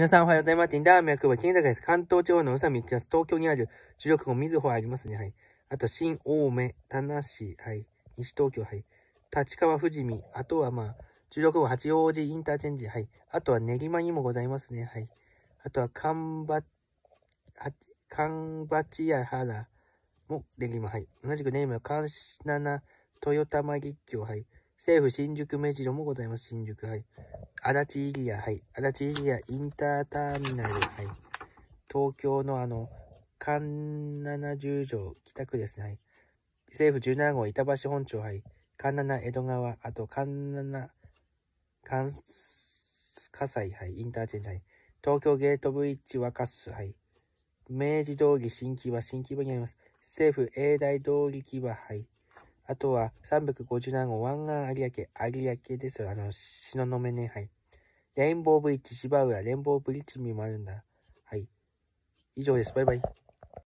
皆さんおはようございます。インダーミャクは金高です。関東地方の宇佐美行きます。東京にある重力校みずほありますね。はい。あと、新大梅、田無市、はい。西東京、はい。立川富士見、あとはまあ、重力校八王子インターチェンジ、はい。あとは練馬にもございますね。はい。あとは神ん神ちは原も練馬、はい。同じく練馬の関七豊玉立教、はい。政府新宿目白もございます。新宿、はい。足立エリア、はい。足立エリアインターターミナル、はい。東京のあの、関七十条北区ですね、はい。政府17号板橋本町、はい。関七江戸川、あと関七、関西、はい。インターチェンジ、はい。東京ゲートブリッジ若洲、はい。明治通り新木場、新木場にあります。政府永大通り木場、はい。あとは357号湾岸有明、有明ですよ。あの、ののめね、はい。レインボーブリッジ、芝浦、レインボーブリッジにもあるんだ。はい。以上です。バイバイ。